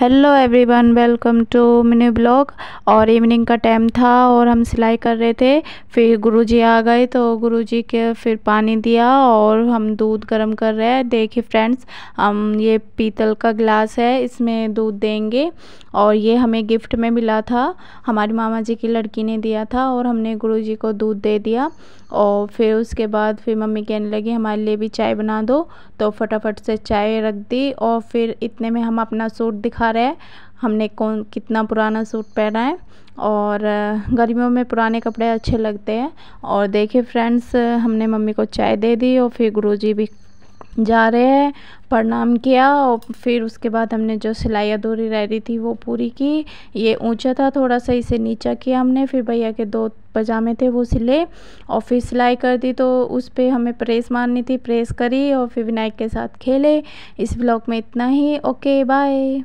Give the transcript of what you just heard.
hello everyone welcome to mini blog और evening का time था और हम सिलाई कर रहे थे फिर गुरुजी आ गए तो गुरुजी के फिर पानी दिया और हम दूध गर्म कर रहे हैं देखिए फ्रेंड्स हम ये पीतल का गिलास है इसमें दूध देंगे और ये हमें गिफ्ट में मिला था हमारे मामा जी की लड़की ने दिया था और हमने गुरु को दूध दे दिया और फिर उसके बाद फिर मम्मी कहने लगी हमारे लिए भी चाय बना दो तो फटाफट से चाय रख दी और फिर इतने में हम अपना सूट दिखा रहा है हमने कौन कितना पुराना सूट पहना है और गर्मियों में पुराने कपड़े अच्छे लगते हैं और देखिए फ्रेंड्स हमने मम्मी को चाय दे दी और फिर गुरुजी भी जा रहे हैं प्रणाम किया और फिर उसके बाद हमने जो सिलाई अधूरी रह रही थी वो पूरी की ये ऊंचा था थोड़ा सा इसे नीचा किया हमने फिर भैया के दो पजामे थे वो सिले और फिर सिलाई कर दी तो उस पर हमें प्रेस मारनी थी प्रेस करी और फिर विनायक के साथ खेले इस ब्लॉग में इतना ही ओके बाय